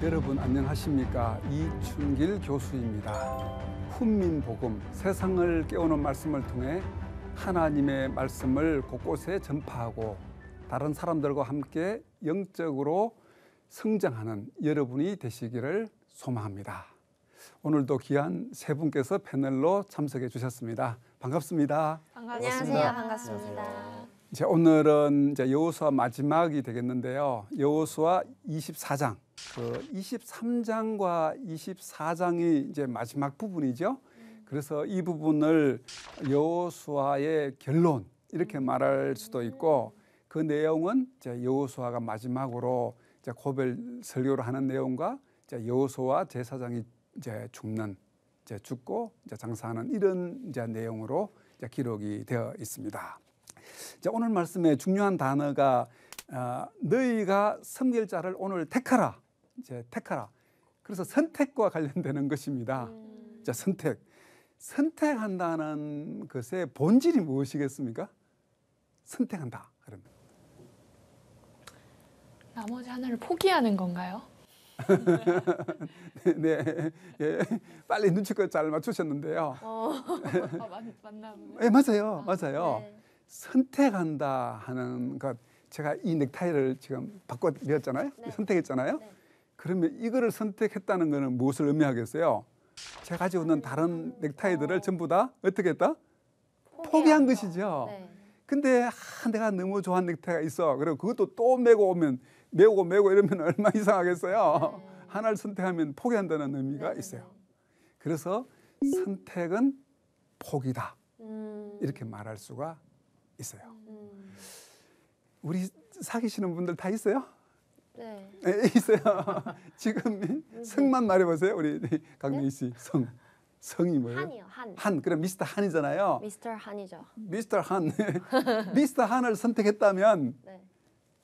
여러분 안녕하십니까 이춘길 교수입니다 훈민복음 세상을 깨우는 말씀을 통해 하나님의 말씀을 곳곳에 전파하고 다른 사람들과 함께 영적으로 성장하는 여러분이 되시기를 소망합니다 오늘도 귀한 세 분께서 패널로 참석해 주셨습니다 반갑습니다, 반갑습니다. 안녕하세요 반갑습니다. 이제 오늘은 이제 여호수아 마지막이 되겠는데요. 여호수아 24장, 그 23장과 24장이 이제 마지막 부분이죠. 그래서 이 부분을 여호수아의 결론 이렇게 말할 수도 있고 그 내용은 이제 여호수아가 마지막으로 이제 고별 설교를 하는 내용과 이제 여호수아 제사장이 이제 죽는 이제 죽고 이제 장사하는 이런 이제 내용으로 이제 기록이 되어 있습니다. 자, 오늘 말씀의 중요한 단어가 어, 너희가 섬길 자를 오늘 택하라. 이제 택하라. 그래서 선택과 관련되는 것입니다. 음. 자, 선택. 선택한다는 것의 본질이 무엇이겠습니까? 선택한다. 그러면. 나머지 하나를 포기하는 건가요? 네, 네, 예. 빨리 눈치껏 잘 맞추셨는데요. 어, 아, 맞, 맞나 보네. 예, 맞아요, 아, 맞아요. 네. 선택한다 하는 것 제가 이 넥타이를 지금 바꿔 드렸잖아요. 네. 선택했잖아요. 네. 그러면 이거를 선택했다는 것은 무엇을 의미하겠어요? 제가 가지고 있는 다른 아. 넥타이들을 어. 전부 다 어떻게 했다? 포기한, 포기한 것이죠. 네. 근데 아, 내가 너무 좋아하는 넥타이가 있어. 그리고 그것도 또 메고 오면 메고 메고 이러면 얼마 이상하겠어요. 네. 하나를 선택하면 포기한다는 의미가 네. 있어요. 그래서 선택은 포기다. 음. 이렇게 말할 수가 있어요. 음. 우리 사귀시는 분들 다 있어요? 네. 네 있어요. 지금 음. 성만 말해보세요. 우리 강민희 네? 씨 성. 성이 뭐예요? 한이요. 한. 한. 그럼 미스터 한이잖아요. 미스터 한이죠. 미스터 한. 미스터 한을 선택했다면 네.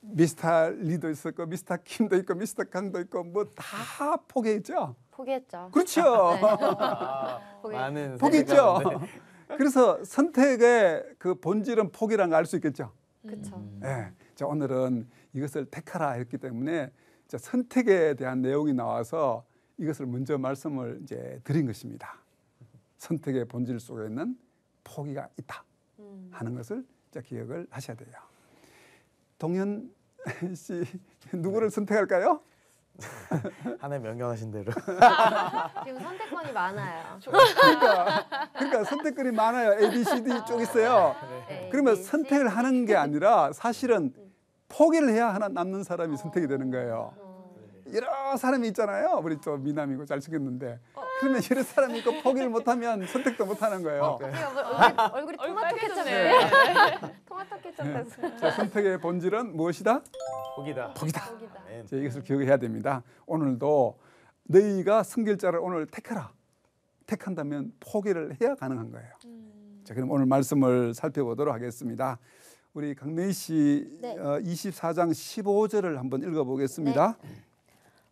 미스터 리도 있었고 미스터 킴도 있고 미스터 강도 있고 뭐 다 포기했죠. 포기했죠. 그렇죠. 네. 아, 포기. 많은 포기했죠. 그래서 선택의 그 본질은 포기란 걸알 수 있겠죠. 그렇죠. 예. 자, 오늘은 이것을 택하라 했기 때문에 자, 선택에 대한 내용이 나와서 이것을 먼저 말씀을 이제 드린 것입니다. 선택의 본질 속에 있는 포기가 있다 음. 하는 것을 자, 기억을 하셔야 돼요. 동현 씨 누구를 네. 선택할까요? 하늘 명령하신 대로. 지금 선택권이 많아요. 그러니까, 그러니까 선택권이 많아요. A, B, C, D 아, 쪽 있어요. 네. 네. 그러면 선택을 하는 게 아니라 사실은 음. 포기를 해야 하나 남는 사람이 어. 선택이 되는 거예요. 이런 어. 사람이 있잖아요. 우리 또 미남이고 잘생겼는데 어. 그러면 이런 사람이 있고 포기를 못하면 선택도 못하는 거예요. 아, 얼굴 얼굴이 토마토 케첩이에요. 토마토 자, 선택의 본질은 무엇이다? 복이다. 복이다. 자, 이것을 기억해야 됩니다. 오늘도 너희가 성길자를 오늘 택하라. 택한다면 포기를 해야 가능한 거예요. 음. 자, 그럼 오늘 말씀을 살펴보도록 하겠습니다. 우리 강내희 씨 네. 24장 어, 15절을 한번 읽어보겠습니다. 네.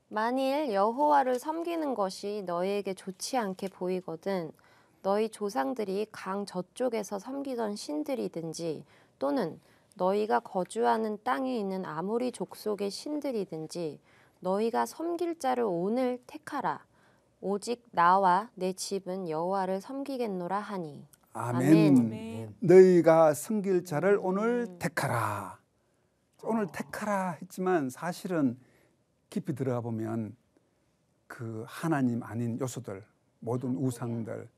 만일 여호와를 섬기는 것이 너희에게 좋지 않게 보이거든 너희 조상들이 강 저쪽에서 섬기던 신들이든지 또는 너희가 거주하는 땅에 있는 아무리 족속의 신들이든지 너희가 섬길 자를 오늘 택하라. 오직 나와 내 집은 여호와를 섬기겠노라 하니. 아멘. 아멘. 너희가 섬길 자를 오늘 음. 택하라. 오늘 택하라 했지만 사실은 깊이 들어가 보면 그 하나님 아닌 요소들, 모든 우상들,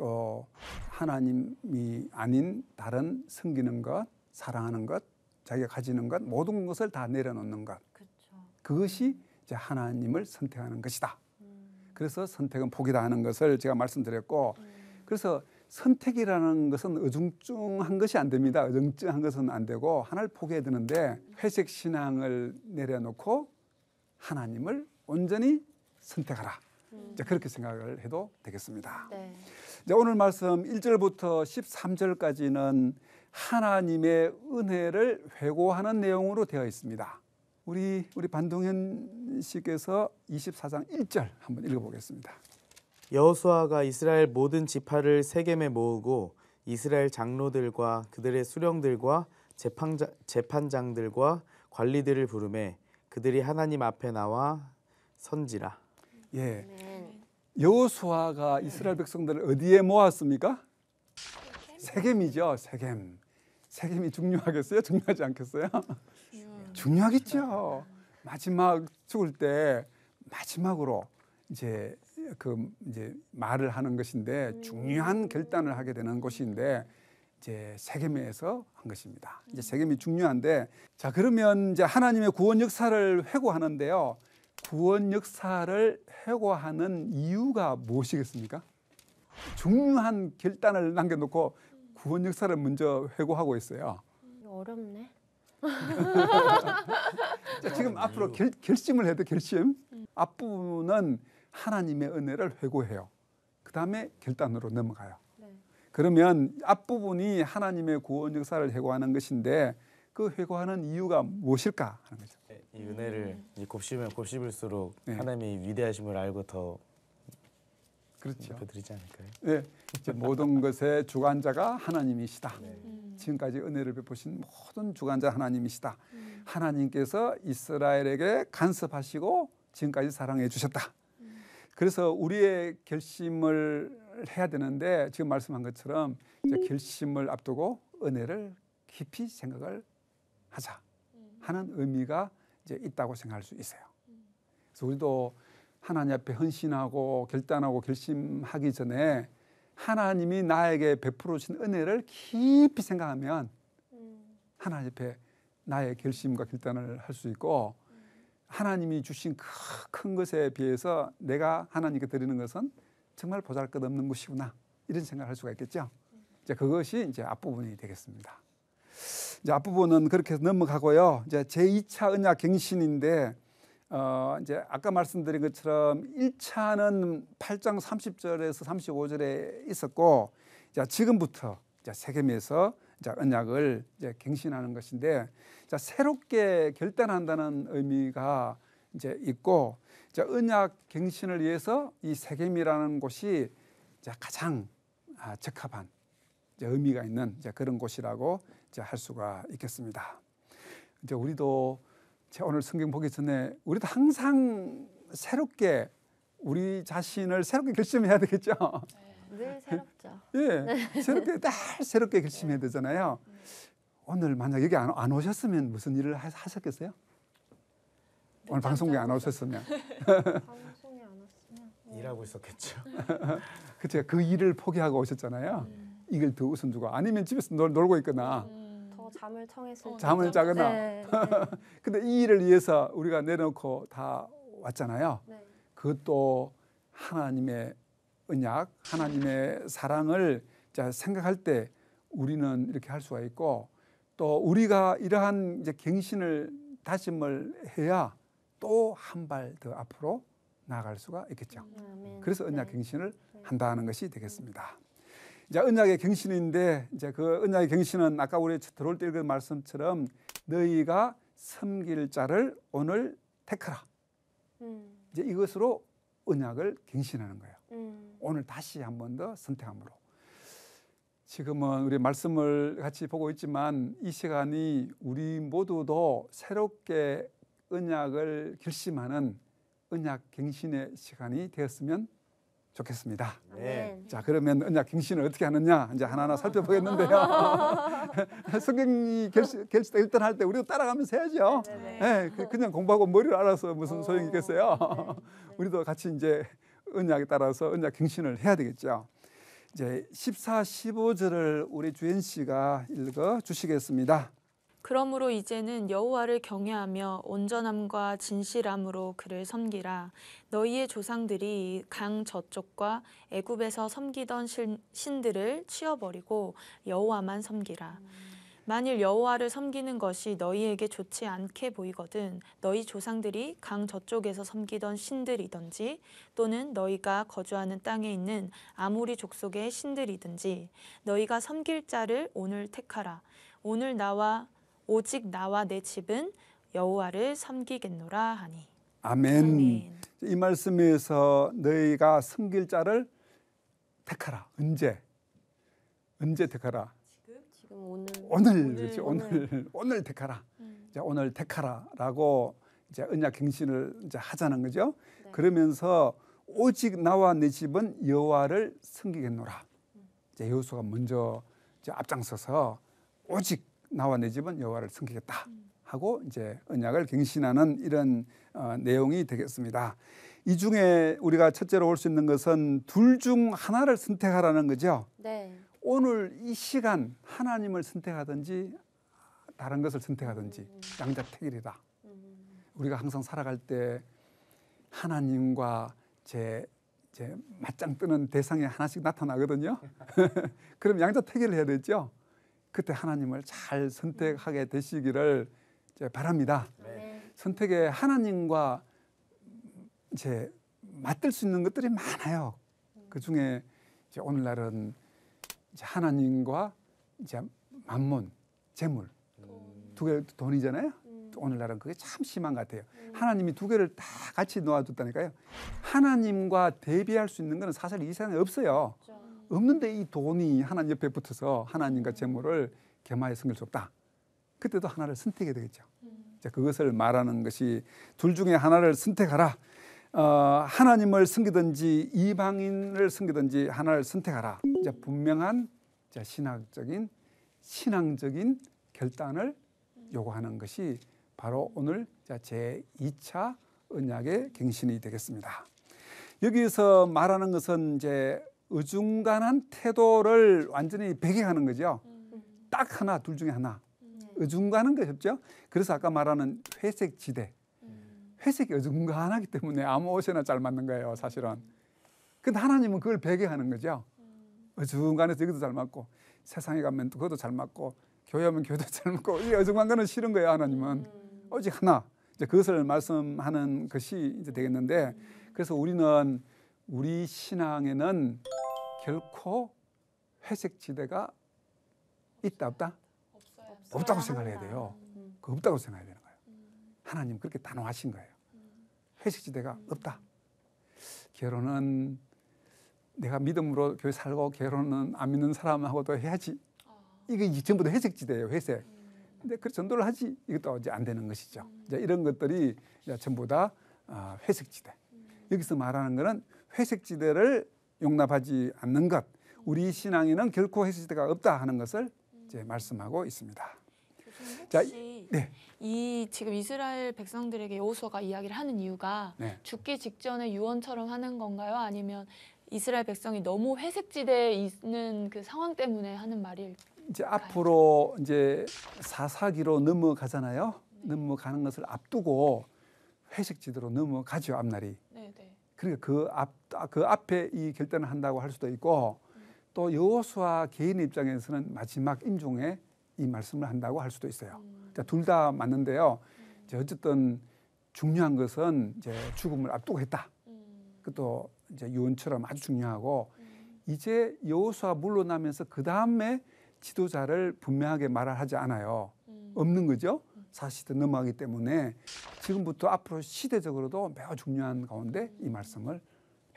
또 하나님이 아닌 다른 섬기는 것, 사랑하는 것, 자기가 가지는 것 모든 것을 다 내려놓는 것. 그쵸. 그렇죠. 그것이 이제 하나님을 선택하는 것이다. 음. 그래서 선택은 복이다 하는 것을 제가 말씀드렸고 음. 그래서 선택이라는 것은 어중증한 것이 안 됩니다. 어중증한 것은 안 되고 하나를 포기해야 되는데 회색 신앙을 내려놓고 하나님을 온전히 선택하라. 음. 이제 그렇게 생각을 해도 되겠습니다. 네. 이제 오늘 말씀 1절부터 13절까지는 하나님의 은혜를 회고하는 내용으로 되어 있습니다. 우리 우리 반동현 씨께서 24장 1절 한번 읽어 보겠습니다. 여호수아가 이스라엘 모든 지파를 세겜에 모으고 이스라엘 장로들과 그들의 수령들과 재판자, 재판장들과 관리들을 부르매 그들이 하나님 앞에 나와 선지라. 예. 네. 여호수아가 이스라엘 네. 백성들을 어디에 모았습니까? 세겜이죠. 세겜. 세겜이 중요하겠어요? 중요하지 않겠어요? 중요하겠죠. 네. 마지막 죽을 때 마지막으로 이제 그 이제 말을 하는 것인데 음. 중요한 결단을 하게 되는 곳인데 이제 세겜에서 한 것입니다. 이제 음. 세겜이 중요한데 자 그러면 이제 하나님의 구원 역사를 회고하는데요. 구원 역사를 회고하는 이유가 무엇이겠습니까? 중요한 결단을 남겨놓고 구원 역사를 먼저 회고하고 있어요. 어렵네. 자, 지금 앞으로 결, 결심을 해도 결심. 앞부분은 하나님의 은혜를 회고해요. 그 다음에 결단으로 넘어가요. 네. 그러면 앞부분이 하나님의 구원 역사를 회고하는 것인데 그 회고하는 이유가 무엇일까 하는 거죠. 이 은혜를 음. 이제 곱씹으면 곱씹을수록 네. 하나님의 위대하심을 알고 더 그렇죠. 드리지 않을까요? 네, 이제 모든 것의 주관자가 하나님이시다. 네. 음. 지금까지 은혜를 베푸신 모든 주관자 하나님이시다. 음. 하나님께서 이스라엘에게 간섭하시고 지금까지 사랑해 주셨다. 음. 그래서 우리의 결심을 해야 되는데 지금 말씀한 것처럼 결심을 앞두고 은혜를 깊이 생각을 하자 음. 하는 의미가 이제 있다고 생각할 수 있어요. 그래서 우리도 하나님 앞에 헌신하고 결단하고 결심하기 전에 하나님이 나에게 베풀어 주신 은혜를 깊이 생각하면 하나님 앞에 나의 결심과 결단을 할 수 있고 하나님이 주신 큰 것에 비해서 내가 하나님께 드리는 것은 정말 보잘것없는 것이구나 이런 생각을 할 수가 있겠죠. 이제 그것이 이제 앞부분이 되겠습니다. 이제 앞부분은 그렇게 넘어가고요. 이제 제2차 언약 경신인데 어 이제 아까 말씀드린 것처럼 1차는 8장 30절에서 35절에 있었고 자 지금부터 자 세겜에서 자 언약을 이제 갱신하는 것인데 자 새롭게 결단한다는 의미가 이제 있고 자 언약 갱신을 위해서 이 세겜이라는 곳이 자 가장 아, 적합한 의미가 있는 그런 곳이라고 이제 할 수가 있겠습니다. 이제 우리도 오늘 성경 보기 전에 우리도 항상 새롭게 우리 자신을 새롭게 결심해야 되겠죠. 네, 늘 새롭죠. 예, 새롭게 날 새롭게 결심해야 네. 되잖아요. 오늘 만약 여기 안, 안 오셨으면 무슨 일을 하, 셨겠어요 오늘 방송국에 안 오셨으면. 방송에 안 왔으면 네. 일하고 있었겠죠. 그쵸. 그 일을 포기하고 오셨잖아요. 음. 이걸 더 우선 두고 아니면 집에서 놀, 놀고 있거나. 음. 잠을 청했을 어, 잠을 짜거나. 네, 근데 이 일을 위해서 우리가 내놓고 다 왔잖아요. 네. 그것도 하나님의 언약, 하나님의 사랑을 생각할 때 우리는 이렇게 할 수가 있고 또 우리가 이러한 이제 갱신을 다짐을 해야 또 한 발 더 앞으로 나아갈 수가 있겠죠. 음, 그래서 언약 네. 갱신을 네. 한다는 것이 되겠습니다. 이제 언약의 경신인데 이제 그 언약의 경신은 아까 우리 들어올 때 읽은 말씀처럼 너희가 섬길 자를 오늘 택하라. 음. 이제 이것으로 언약을 갱신하는 거예요. 음. 오늘 다시 한 번 더 선택함으로. 지금은 우리 말씀을 같이 보고 있지만 이 시간이 우리 모두도 새롭게 언약을 결심하는 언약 갱신의 시간이 되었으면 좋겠습니다. 네. 자 그러면 언약 갱신을 어떻게 하느냐 이제 하나하나 살펴보겠는데요. 성경이 결시, 결시다 일단 할 때 우리도 따라가면서 해야죠. 네, 그냥 공부하고 머리를 알아서 무슨 어. 소용이 있겠어요. 네. 우리도 같이 이제 언약에 따라서 언약 갱신을 해야 되겠죠. 이제 14, 15절을 우리 주연 씨가 읽어 주시겠습니다. 그러므로 이제는 여호와를 경외하며 온전함과 진실함으로 그를 섬기라. 너희의 조상들이 강 저쪽과 애굽에서 섬기던 신들을 치워버리고 여호와만 섬기라. 만일 여호와를 섬기는 것이 너희에게 좋지 않게 보이거든 너희 조상들이 강 저쪽에서 섬기던 신들이든지 또는 너희가 거주하는 땅에 있는 아무리 족속의 신들이든지 너희가 섬길 자를 오늘 택하라 오늘 나와 오직 나와 내 집은 여호와를 섬기겠노라 하니. 아멘. 아멘. 이 말씀에서 너희가 섬길 자를 택하라. 언제? 언제 택하라? 지금 지금 오늘 오늘 오늘 그렇지? 오늘 오늘, 오늘 택하라. 음. 이제 오늘 택하라라고 이제 언약 갱신을 이제 하자는 거죠. 네. 그러면서 오직 나와 내 집은 여호와를 섬기겠노라. 음. 이제 여호수가 먼저 이제 앞장서서 오직 나와 내 집은 여호와를 섬기겠다 하고 이제 언약을 갱신하는 이런 어, 내용이 되겠습니다. 이 중에 우리가 첫째로 올 수 있는 것은 둘 중 하나를 선택하라는 거죠. 네. 오늘 이 시간 하나님을 선택하든지 다른 것을 선택하든지 음. 양자택일이다. 음. 우리가 항상 살아갈 때 하나님과 제, 제 맞짱 뜨는 대상이 하나씩 나타나거든요. 그럼 양자택일을 해야 되죠. 그때 하나님을 잘 선택하게 음. 되시기를 바랍니다. 네. 네. 선택에 하나님과 이제 맞들 수 있는 것들이 많아요. 그 음. 중에 이제 오늘날은 이제 하나님과 이제 만몬 재물 음. 두개 돈이잖아요. 오늘날은 그게 참 심한 것 같아요. 음. 하나님이 두 개를 다 같이 놓아줬다니까요. 하나님과 대비할 수 있는 것은 사실 이 세상에 없어요. 없는데 이 돈이 하나님 옆에 붙어서 하나님과 재물을 개마에 숨길 수 없다. 그때도 하나를 선택해야 되겠죠. 자, 그것을 말하는 것이 둘 중에 하나를 선택하라. 어, 하나님을 섬기든지 이방인을 섬기든지 하나를 선택하라. 이제 분명한 이제 신학적인 신앙적인 결단을 요구하는 것이 바로 오늘 제 2차 언약의 갱신이 되겠습니다. 여기서 말하는 것은 이제 의중간한 태도를 완전히 배격하는 거죠. 딱 하나, 둘 중에 하나. 의중간한 것이죠. 없 그래서 아까 말하는 회색 지대. 회색이 의중간하기 때문에 아무 옷이나 잘 맞는 거예요, 사실은. 근데 하나님은 그걸 배격하는 거죠. 어중간해서 여기도 잘 맞고 세상에 가면 또 그것도 잘 맞고 교회 하면 교회도 잘 맞고 이 어중간간은 싫은 거예요 하나님은 음. 오직 하나 이제 그것을 말씀하는 것이 이제 되겠는데 그래서 우리는 우리 신앙에는 결코 회색 지대가 있다 없다? 없어요. 없다고 생각해야 돼요. 음. 그 없다고 생각해야 되는 거예요. 음. 하나님 그렇게 단호하신 거예요. 음. 회색 지대가 음. 없다. 결혼은 내가 믿음으로 교회 살고 결혼은 안 믿는 사람하고도 해야지. 아. 이게 전부 다 회색 지대예요. 회색. 음. 근데 그 전도를 하지 이것도 이제 안 되는 것이죠. 이제 이런 것들이 이제 전부 다 아, 회색지대. 여기서 말하는 것은 회색지대를 용납하지 않는 것 우리 신앙에는 결코 헤스드가 없다 하는 것을 이제 말씀하고 있습니다. 자, 네. 이 지금 이스라엘 백성들에게 여호수아가 이야기를 하는 이유가 네. 죽기 직전에 유언처럼 하는 건가요? 아니면 이스라엘 백성이 너무 회색 지대에 있는 그 상황 때문에 하는 말일 이제 앞으로 이제 사사기로 넘어가잖아요. 네. 넘어가는 것을 앞두고 회색 지대로 넘어가죠 앞날이. 그러니까 그 앞, 그 앞에 이 결단을 한다고 할 수도 있고 또 여호수아 개인 입장에서는 마지막 임종에 이 말씀을 한다고 할 수도 있어요. 음. 자, 둘 다 맞는데요. 이제 어쨌든 중요한 것은 이제 죽음을 앞두고 했다. 음. 그것도 이제 유언처럼 아주 중요하고 음. 이제 여호수아 물러나면서 그 다음에 지도자를 분명하게 말을 하지 않아요. 없는 거죠. 사실은 넘어가기 때문에 지금부터 앞으로 시대적으로도 매우 중요한 가운데 이 말씀을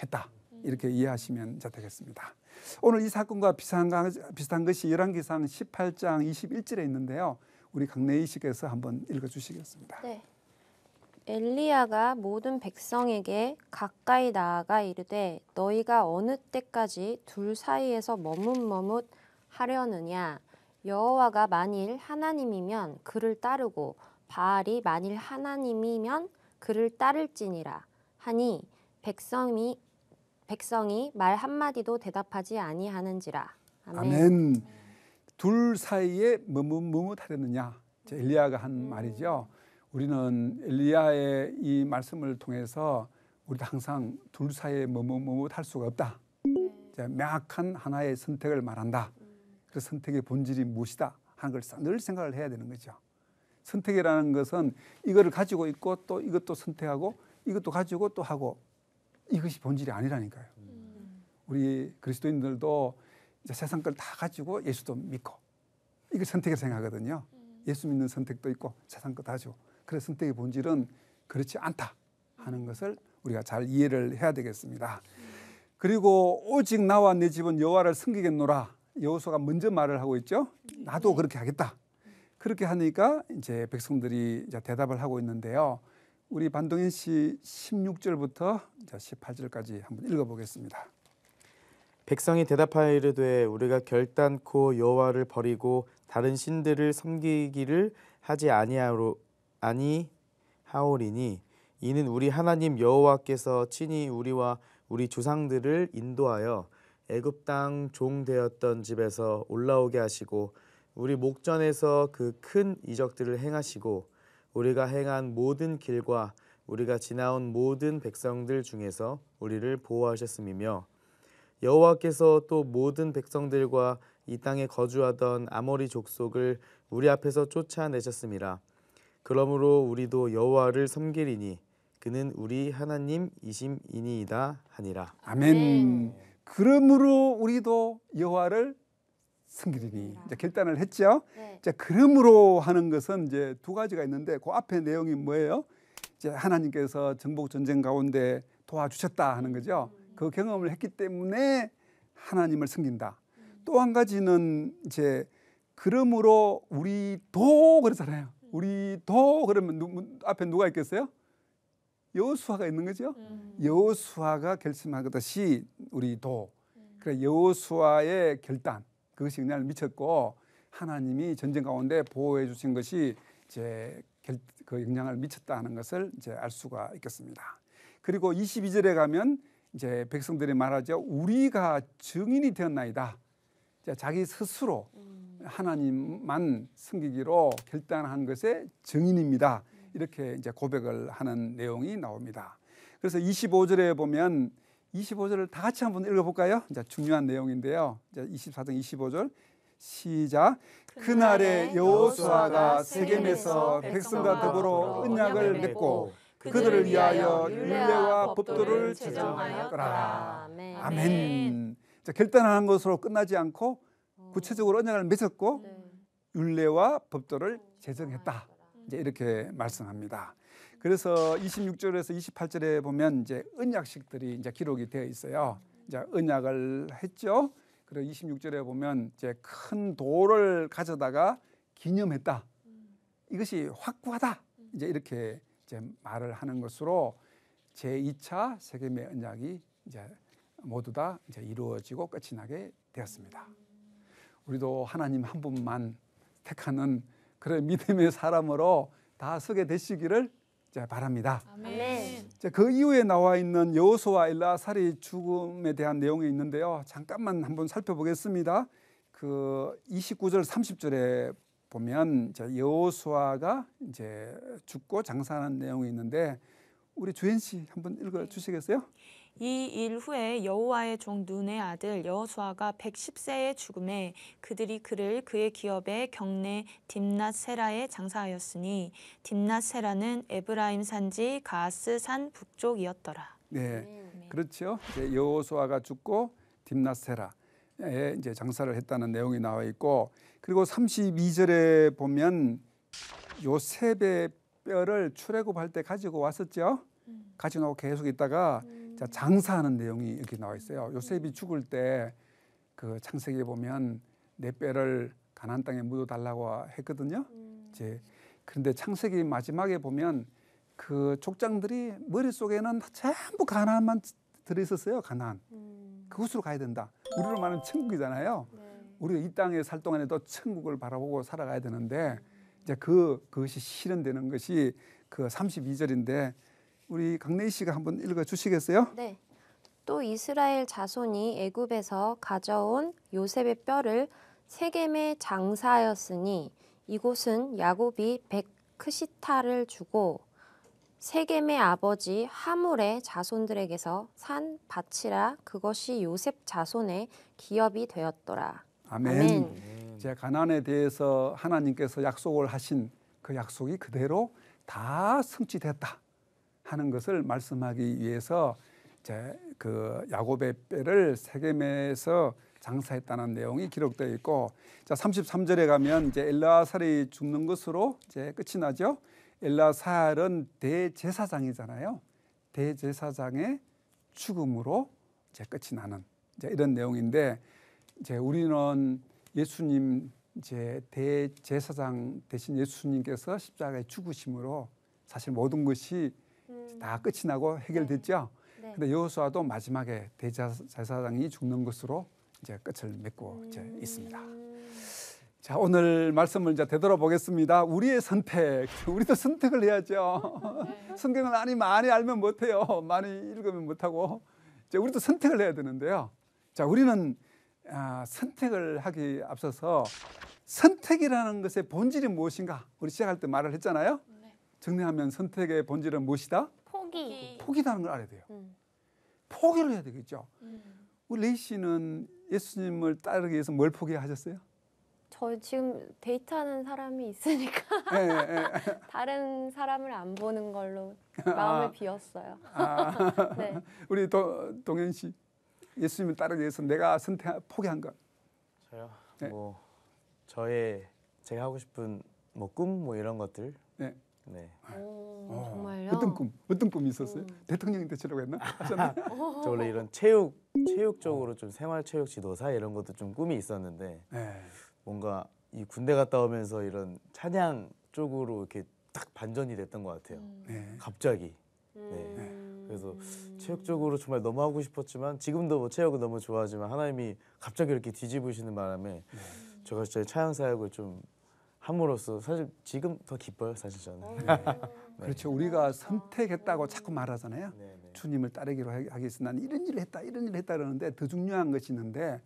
했다. 이렇게 이해하시면 되겠습니다. 오늘 이 사건과 비슷한, 비슷한 것이 열왕기상 18장 21절에 있는데요. 우리 강내희 씨께서 한번 읽어주시겠습니다. 네. 엘리야가 모든 백성에게 가까이 나아가 이르되 너희가 어느 때까지 둘 사이에서 머뭇머뭇 하려느냐 여호와가 만일 하나님이면 그를 따르고 바알이 만일 하나님이면 그를 따를지니라 하니 백성이 백성이 말 한마디도 대답하지 아니하는지라. 아멘. 아멘. 둘 사이에 머뭇머뭇하려느냐. 엘리야가 한 음. 말이죠. 우리는 엘리야의 이 말씀을 통해서 우리도 항상 둘 사이에 머뭇머뭇할 수가 없다. 네. 명확한 하나의 선택을 말한다. 그 선택의 본질이 무엇이다 하는 걸 늘 생각을 해야 되는 거죠. 선택이라는 것은 이거를 가지고 있고 또 이것도 선택하고 이것도 가지고 또 하고 이것이 본질이 아니라니까요. 음. 우리 그리스도인들도 세상 걸 다 가지고 예수도 믿고 이걸 선택을 생각하거든요. 음. 예수 믿는 선택도 있고 세상 거 다죠. 그래서 선택의 본질은 그렇지 않다 하는 음. 것을 우리가 잘 이해를 해야 되겠습니다. 그리고 오직 나와 내 집은 여호와를 섬기겠노라 여호수아가 먼저 말을 하고 있죠. 나도 네. 그렇게 하겠다. 그렇게 하니까 이제 백성들이 이제 대답을 하고 있는데요. 우리 반동인 씨 16절부터 18절까지 한번 읽어보겠습니다. 백성이 대답하여 이르되 우리가 결단코 여호와를 버리고 다른 신들을 섬기기를 하지 아니하로 아니 하오리니 이는 우리 하나님 여호와께서 친히 우리와 우리 조상들을 인도하여 애굽 땅 종 되었던 집에서 올라오게 하시고 우리 목전에서 그 큰 이적들을 행하시고 우리가 행한 모든 길과 우리가 지나온 모든 백성들 중에서 우리를 보호하셨음이며 여호와께서 또 모든 백성들과 이 땅에 거주하던 아모리 족속을 우리 앞에서 쫓아내셨음이라 그러므로 우리도 여호와를 섬기리니 그는 우리 하나님이심이니이다 하니라 아멘. 그러므로 우리도 여호와를 섬기리니 이제 결단을 했죠. 네. 이제 그러므로 하는 것은 이제 두 가지가 있는데 그 앞에 내용이 뭐예요? 이제 하나님께서 정복 전쟁 가운데 도와주셨다 하는 거죠. 음. 그 경험을 했기 때문에 하나님을 섬긴다. 음. 또한 가지는 이제 그러므로 우리도 그러잖아요. 우리도 그러면 누, 앞에 누가 있겠어요? 여호수아가 있는 거죠. 음. 여호수아가 결심한 것이 우리 도. 음. 그래 여호수아의 결단 그것이 그냥 미쳤고 하나님이 전쟁 가운데 보호해 주신 것이 제그 영향을 미쳤다는 것을 이제 알 수가 있겠습니다. 그리고 22절에 가면 이제 백성들이 말하죠. 우리가 증인이 되었나이다. 자기 스스로 음. 하나님만 섬기기로 결단한 것의 증인입니다. 음. 이렇게 이제 고백을 하는 내용이 나옵니다. 그래서 25절에 보면 25절을 다 같이 한번 읽어볼까요? 이제 중요한 내용인데요. 이제 24장 25절 시작. 그날에 여호수아가 세겜에서 백성과 더불어 언약을 맺고 그들을 위하여 율례와 법도를 제정하였더라. 아멘. 자, 결단하는 것으로 끝나지 않고 구체적으로 언약을 맺었고 율례와 네. 법도를 제정했다. 이제 이렇게 말씀합니다. 그래서 26절에서 28절에 보면 이제 언약식들이 이제 기록이 되어 있어요. 이제 언약을 했죠. 그리고 26절에 보면 이제 큰 돌을 가져다가 기념했다. 이것이 확고하다. 이제 이렇게 이제 말을 하는 것으로 제2차 세계의 언약이 이제 모두 다 이제 이루어지고 끝이 나게 되었습니다. 우리도 하나님 한 분만 택하는 그런 믿음의 사람으로 다 서게 되시기를 바랍니다. 아멘. 그 이후에 나와 있는 여호수와 엘라살의 죽음에 대한 내용이 있는데요. 잠깐만 한번 살펴보겠습니다. 그 29절 30절에 보면 여호수아가 이제 죽고 장사하는 내용이 있는데 우리 주현 씨 한번 읽어 주시겠어요? 네. 이일 후에 여호와의 종 눈의 아들 여호수아가 110세에 죽음에 그들이 그를 그의 기업의 경내 딥나 세라에 장사하였으니 딥나 세라는 에브라임 산지 가스 산 북쪽이었더라. 네, 음. 그렇죠. 여호수아가 죽고 딥낫 세라. 에 이제 장사를 했다는 내용이 나와 있고 그리고 32절에 보면 요셉의 뼈를 출애굽할 때 가지고 왔었죠. 음. 가지고 계속 있다가 음. 자, 장사하는 내용이 이렇게 나와 있어요. 요셉이 죽을 때 그 창세기에 보면 내 뼈를 가난 땅에 묻어 달라고 했거든요. 이제 그런데 창세기 마지막에 보면 그 족장들이 머릿속에는 전부 가난만 들어 있었어요. 가난. 음. 그곳으로 가야 된다. 우리로 말하면 천국이잖아요. 네. 우리가 이 땅에 살 동안에도 천국을 바라보고 살아가야 되는데 음. 이제 그 그것이 실현되는 것이 그 32절인데 우리 강내희 씨가 한번 읽어 주시겠어요? 네. 또 이스라엘 자손이 애굽에서 가져온 요셉의 뼈를 세겜에 장사하였으니 이곳은 야곱이 백크시타를 주고 세겜의 아버지 하물의 자손들에게서 산 밭이라 그것이 요셉 자손의 기업이 되었더라. 아멘. 아멘. 음. 제 가난에 대해서 하나님께서 약속을 하신 그 약속이 그대로 다 성취됐다. 하는 것을 말씀하기 위해서 제그 야곱의 뼈를 세겜에서 장사했다는 내용이 기록되어 있고 자 33절에 가면 이제 엘라살이 죽는 것으로 이제 끝이 나죠. 엘라살은 대제사장이잖아요. 대제사장의 죽음으로 이제 끝이 나는 이제 이런 내용인데 이제 우리는 예수님 이제 대제사장 대신 예수님께서 십자가에 죽으심으로 사실 모든 것이 다 끝이 나고 해결됐죠. 네. 근데 여호수아도 마지막에 대제사장이 죽는 것으로 이제 끝을 맺고 음. 이제 있습니다. 자, 오늘 말씀을 이제 되돌아보겠습니다. 우리의 선택. 우리도 선택을 해야죠. 성경을 아니 많이 알면 못 해요. 많이 읽으면 못 하고. 이제 우리도 선택을 해야 되는데요. 자, 우리는 아, 선택을 하기 앞서서 선택이라는 것의 본질이 무엇인가 우리 시작할 때 말을 했잖아요. 정리하면 선택의 본질은 무엇이다? 포기. 포기라는 걸 알아야 돼요. 음. 포기를 해야 되겠죠. 음. 우리 레이 씨는 예수님을 따르기 위해서 뭘 포기하셨어요? 저 지금 데이트하는 사람이 있으니까 예, 예, 예. 다른 사람을 안 보는 걸로 아. 마음을 아, 비웠어요. 아, 네. 우리 도, 동현 씨 예수님을 따르기 위해서 내가 선택 포기한 것. 저요. 네. 뭐 저의 제가 하고 싶은 뭐 꿈뭐 뭐 이런 것들. 네. 네. 오, 어. 정말요? 어떤 꿈? 어떤 꿈이 있었어요? 음. 대통령이 되시려고 했나? 저 원래 어. 이런 체육 체육 적으로 좀 생활 체육 지도사 이런 것도 좀 꿈이 있었는데 네. 뭔가 이 군대 갔다 오면서 이런 찬양 쪽으로 이렇게 딱 반전이 됐던 것 같아요. 음. 네. 네. 갑자기. 음. 네. 네. 그래서 체육적으로 정말 너무 하고 싶었지만 지금도 뭐 체육을 너무 좋아하지만 하나님이 갑자기 이렇게 뒤집으시는 바람에 네. 제가 진짜 차양사역을 좀 함으로써 사실 지금 더 기뻐요 사실 저는. 어, 네. 네. 네. 그렇죠. 우리가 선택했다고 자꾸 말하잖아요. 네, 주님을 따르기로 하기 위해서 난 이런 일을 했다, 이런 일을 했다 그러는데 더 중요한 것이 있는데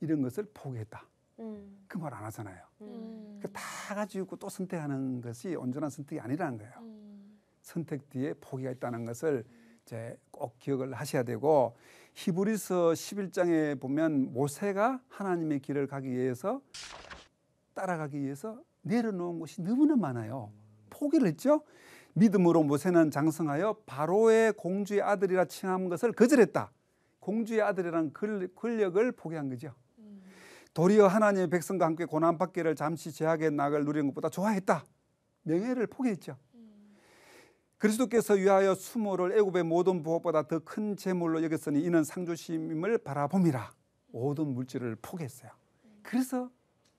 이런 것을 포기했다. 음. 그말 안 하잖아요. 음. 그다 그러니까 가지고 또 선택하는 것이 온전한 선택이 아니라는 거예요. 음. 선택 뒤에 포기가 있다는 것을 이제 꼭 기억을 하셔야 되고 히브리서 11장에 보면 모세가 하나님의 길을 가기 위해서 따라가기 위해서 내려놓은 것이 너무나 많아요. 포기를 했죠. 믿음으로 모세는 장성하여 바로의 공주의 아들이라 칭한 것을 거절했다. 공주의 아들이라는 권력을 포기한 거죠. 도리어 하나님의 백성과 함께 고난받기를 잠시 제약의 낙을 누리는 것보다 좋아했다. 명예를 포기했죠. 그리스도께서 위하여 수모를 애굽의 모든 보호보다 더 큰 재물로 여겼으니 이는 상주심을 바라봄이라 모든 물질을 포기했어요. 그래서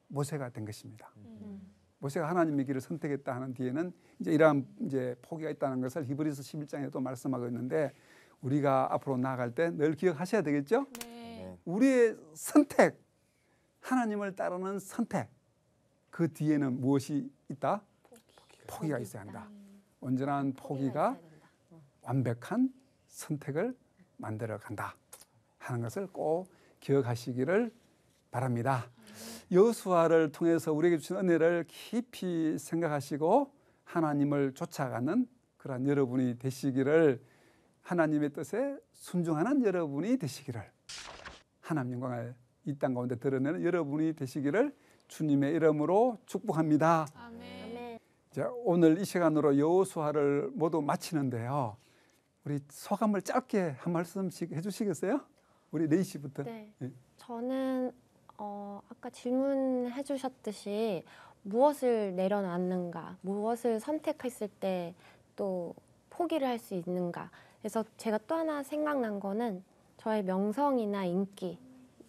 모세가 된 것입니다. 음. 모세가 뭐 하나님의 길을 선택했다 하는 뒤에는 이제 이러한 이제 포기가 있다는 것을 히브리서 11장에도 말씀하고 있는데 우리가 앞으로 나아갈 때 늘 기억하셔야 되겠죠? 네. 네. 우리의 선택, 하나님을 따르는 선택 그 뒤에는 무엇이 있다? 포기. 포기가 있어야 한다. 음. 온전한 포기가 어. 완벽한 선택을 만들어 간다 하는 것을 꼭 기억하시기를 바랍니다. 여수화를 통해서 우리에게 주신 은혜를 깊이 생각하시고 하나님을 쫓아가는 그러한 여러분이 되시기를 하나님의 뜻에 순종하는 여러분이 되시기를 하나님 영광을 이땅 가운데 드러내는 여러분이 되시기를 주님의 이름으로 축복합니다. 아멘. 자, 오늘 이 시간으로 여호수아를 모두 마치는데요. 우리 소감을 짧게 한 말씀씩 해주시겠어요? 우리 레이 부터 네. 네. 저는 어, 아까 질문해 주셨듯이 무엇을 내려놨는가, 무엇을 선택했을 때 또 포기를 할 수 있는가. 그래서 제가 또 하나 생각난 거는 저의 명성이나 인기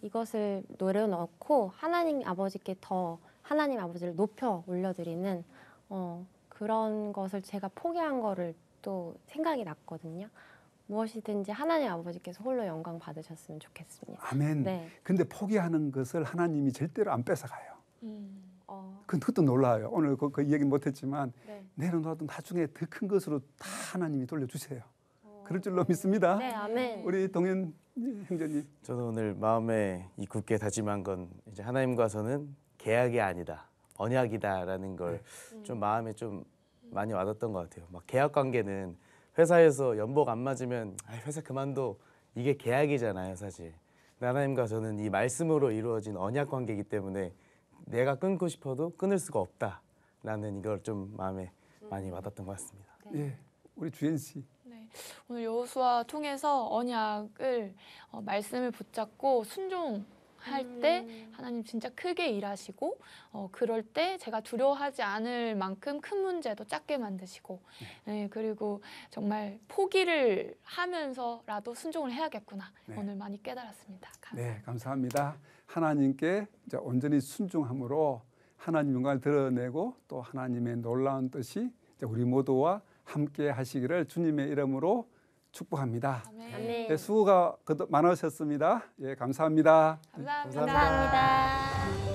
이것을 내려놓고 하나님 아버지께 더 하나님 아버지를 높여 올려드리는 어, 그런 것을 제가 포기한 거를 또 생각이 났거든요. 무엇이든지 하나님 아버지께서 홀로 영광 받으셨으면 좋겠습니다. 아멘. 네. 근데 포기하는 것을 하나님이 절대로 안 뺏어가요. 음, 어. 그것도 놀라요. 오늘 그, 그 얘기 못했지만 네. 내려놔도 나중에 더 큰 것으로 다 하나님이 돌려주세요. 어. 그럴 줄로 믿습니다. 네, 아멘. 우리 동현 형제님. 저는 오늘 마음에 이 굳게 다짐한 건 이제 하나님과서는 계약이 아니다, 언약이다라는 걸좀 네. 음. 마음에 좀 많이 와닿던것 같아요. 막 계약 관계는 회사에서 연봉 안 맞으면 회사 그만둬 이게 계약이잖아요 사실 하나님과 저는 이 말씀으로 이루어진 언약 관계이기 때문에 내가 끊고 싶어도 끊을 수가 없다라는 이걸 좀 마음에 많이 음. 와닿던 것 같습니다. 네. 예, 우리 주현 씨. 네, 오늘 여호수아 통해서 언약을 어, 말씀을 붙잡고 순종 할때 음. 하나님 진짜 크게 일하시고 어, 그럴 때 제가 두려워하지 않을 만큼 큰 문제도 작게 만드시고 네, 네 그리고 정말 포기를 하면서라도 순종을 해야겠구나 네. 오늘 많이 깨달았습니다. 감사합니다. 네, 감사합니다. 하나님께 온전히 순종함으로 하나님 영광을 드러내고 또 하나님의 놀라운 뜻이 우리 모두와 함께 하시기를 주님의 이름으로 축복합니다. 아멘. 네, 수고가 많으셨습니다. 예, 감사합니다. 네, 감사합니다. 감사합니다. 감사합니다.